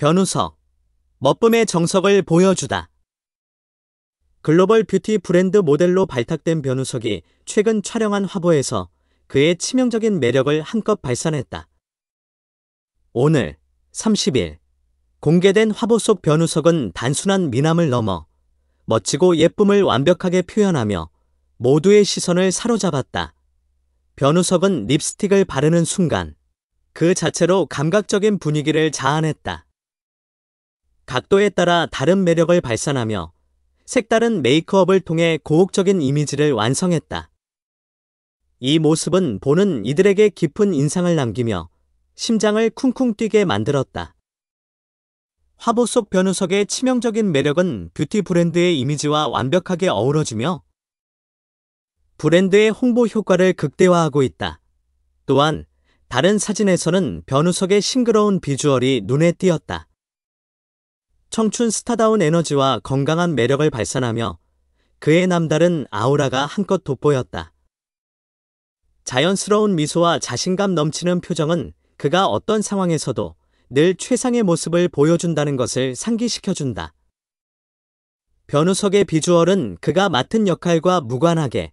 변우석, 멋쁨의 정석을 보여주다. 글로벌 뷰티 브랜드 모델로 발탁된 변우석이 최근 촬영한 화보에서 그의 치명적인 매력을 한껏 발산했다. 오늘, 30일, 공개된 화보 속 변우석은 단순한 미남을 넘어 멋지고 예쁨을 완벽하게 표현하며 모두의 시선을 사로잡았다. 변우석은 립스틱을 바르는 순간 그 자체로 감각적인 분위기를 자아냈다. 각도에 따라 다른 매력을 발산하며 색다른 메이크업을 통해 고혹적인 이미지를 완성했다. 이 모습은 보는 이들에게 깊은 인상을 남기며 심장을 쿵쿵 뛰게 만들었다. 화보 속 변우석의 치명적인 매력은 뷰티 브랜드의 이미지와 완벽하게 어우러지며 브랜드의 홍보 효과를 극대화하고 있다. 또한 다른 사진에서는 변우석의 싱그러운 비주얼이 눈에 띄었다. 청춘 스타다운 에너지와 건강한 매력을 발산하며 그의 남다른 아우라가 한껏 돋보였다. 자연스러운 미소와 자신감 넘치는 표정은 그가 어떤 상황에서도 늘 최상의 모습을 보여준다는 것을 상기시켜준다. 변우석의 비주얼은 그가 맡은 역할과 무관하게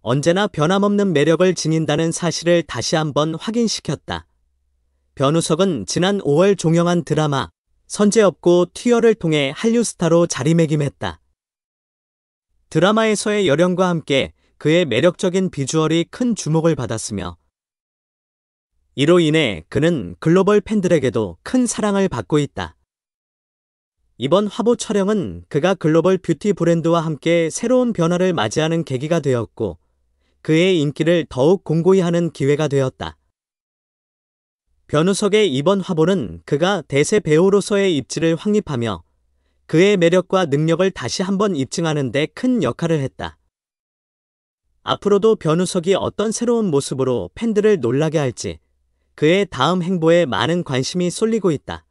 언제나 변함없는 매력을 지닌다는 사실을 다시 한번 확인시켰다. 변우석은 지난 5월 종영한 드라마 선제업고 튀어를 통해 한류 스타로 자리매김했다. 드라마에서의 여령과 함께 그의 매력적인 비주얼이 큰 주목을 받았으며 이로 인해 그는 글로벌 팬들에게도 큰 사랑을 받고 있다. 이번 화보 촬영은 그가 글로벌 뷰티 브랜드와 함께 새로운 변화를 맞이하는 계기가 되었고 그의 인기를 더욱 공고히 하는 기회가 되었다. 변우석의 이번 화보는 그가 대세 배우로서의 입지를 확립하며 그의 매력과 능력을 다시 한번 입증하는 데 큰 역할을 했다. 앞으로도 변우석이 어떤 새로운 모습으로 팬들을 놀라게 할지 그의 다음 행보에 많은 관심이 쏠리고 있다.